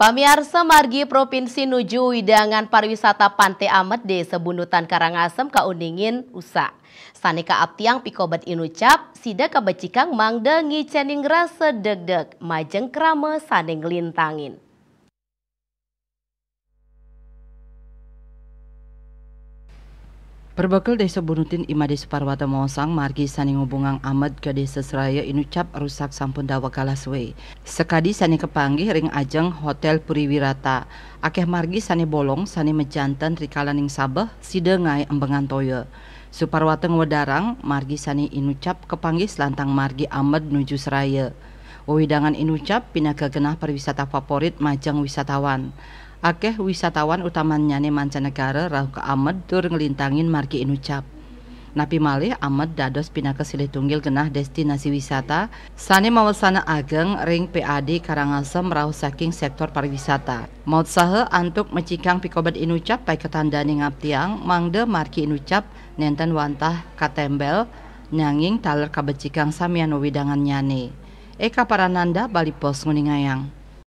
Pamiarsa margi Provinsi Nuju Widangan Pariwisata Pantai Amet di Sebunutan Karangasem kauningin usa. Saneka aptiang Pikobat inucap, sida kabecikang mangdengi cening rasa deg-deg, majeng krame saning lintangin. Perbakal desa Bunutin imade desa Parwata Mosang margi sani ngubungang amat ke desa Seraya inucap rusak sampun dawa kalaswe. Sekadi sani kepanggih ring ajeng Hotel Puriwirata. Akeh margi sani bolong sani mejantan rikalaning Sabah sidengai embengan toyo Suparwata ngwedarang margi sani Inucap cap selantang margi amat nuju Seraya. Wewidangan inucap pindah ke genah perwisata favorit majang wisatawan akeh wisatawan utamanya nih mancanegara rahu ke Amed tur ngelintangin margi Inucap. Napi malih Amed dados pindah ke Silitunggil genah destinasi wisata, sani mawasana ageng ring PAD Karangasem rahu saking sektor pariwisata. Maut antuk mecikang pikobat Inucap pai ketandani ngaptiang mangde margi Inucap nenten wantah katembel nyanging taler kabecikang samiano widangan nyane. Eka Parananda Bali Pos Nguningayang.